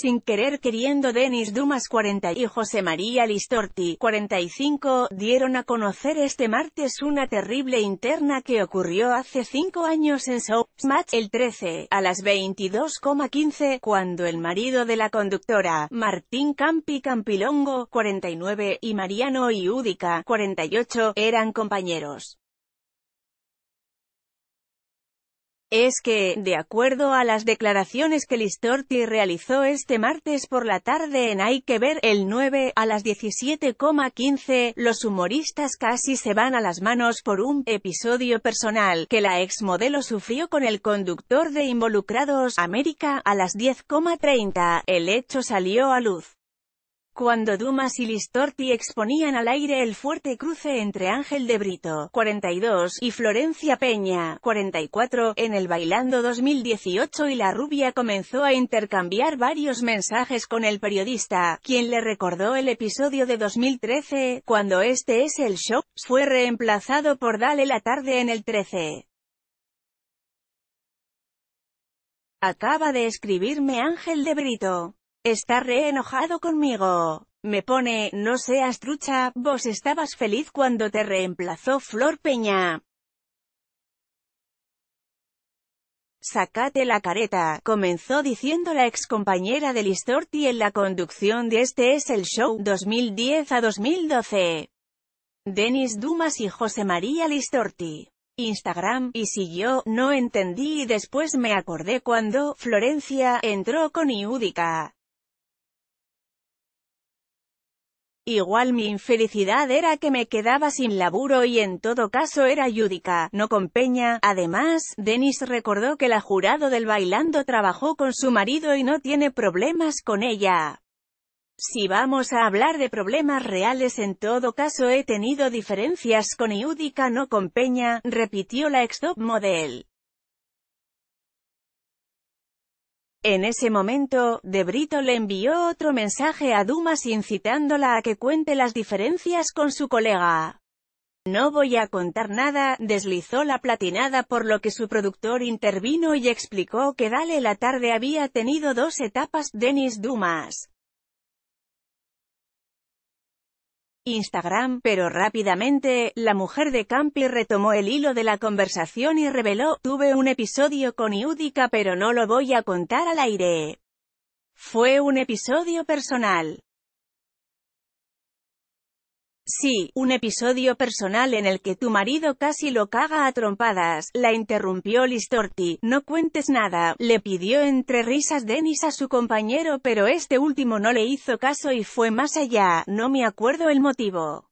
Sin querer queriendo Denis Dumas 40 y José María Listorti 45 dieron a conocer este martes una terrible interna que ocurrió hace cinco años en South el 13 a las 22,15 cuando el marido de la conductora, Martín Campi Campilongo 49 y Mariano Iúdica 48 eran compañeros. es que, de acuerdo a las declaraciones que Listorti realizó este martes por la tarde en Hay que ver, el 9, a las 17,15, los humoristas casi se van a las manos por un episodio personal que la ex modelo sufrió con el conductor de Involucrados, América, a las 10,30, el hecho salió a luz cuando Dumas y Listorti exponían al aire el fuerte cruce entre Ángel de Brito, 42, y Florencia Peña, 44, en el Bailando 2018 y la rubia comenzó a intercambiar varios mensajes con el periodista, quien le recordó el episodio de 2013, cuando este es el show, fue reemplazado por Dale la tarde en el 13. Acaba de escribirme Ángel de Brito. Está re enojado conmigo. Me pone, no seas trucha, vos estabas feliz cuando te reemplazó Flor Peña. Sácate la careta, comenzó diciendo la ex compañera de Listorti en la conducción de Este es el show 2010 a 2012. Denis Dumas y José María Listorti. Instagram, y siguió, no entendí y después me acordé cuando, Florencia, entró con Iúdica. Igual mi infelicidad era que me quedaba sin laburo y en todo caso era Yudica, no con Peña. Además, Denis recordó que la jurado del bailando trabajó con su marido y no tiene problemas con ella. Si vamos a hablar de problemas reales en todo caso he tenido diferencias con Yúdica, no con Peña, repitió la ex top model. En ese momento, De Brito le envió otro mensaje a Dumas incitándola a que cuente las diferencias con su colega. No voy a contar nada, deslizó la platinada por lo que su productor intervino y explicó que Dale la tarde había tenido dos etapas, Denis Dumas. Instagram, pero rápidamente, la mujer de Campi retomó el hilo de la conversación y reveló, tuve un episodio con Iúdica pero no lo voy a contar al aire. Fue un episodio personal. Sí, un episodio personal en el que tu marido casi lo caga a trompadas, la interrumpió Listorti, no cuentes nada, le pidió entre risas Denis a su compañero pero este último no le hizo caso y fue más allá, no me acuerdo el motivo.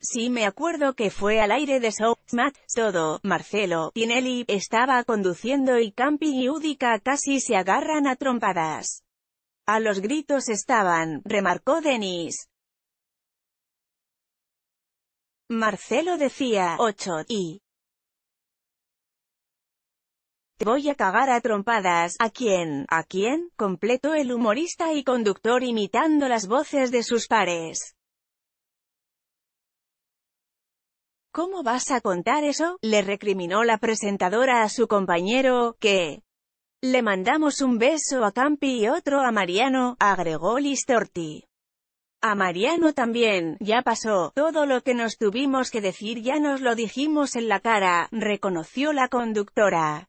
Sí me acuerdo que fue al aire de Show, Matt, todo, Marcelo, Tinelli, estaba conduciendo y Campi y Udica casi se agarran a trompadas. A los gritos estaban, remarcó Denis. Marcelo decía, ocho, y... Te voy a cagar a trompadas, ¿a quién? ¿A quién? Completó el humorista y conductor imitando las voces de sus pares. ¿Cómo vas a contar eso? Le recriminó la presentadora a su compañero, que... Le mandamos un beso a Campi y otro a Mariano, agregó Listorti. A Mariano también, ya pasó, todo lo que nos tuvimos que decir ya nos lo dijimos en la cara, reconoció la conductora.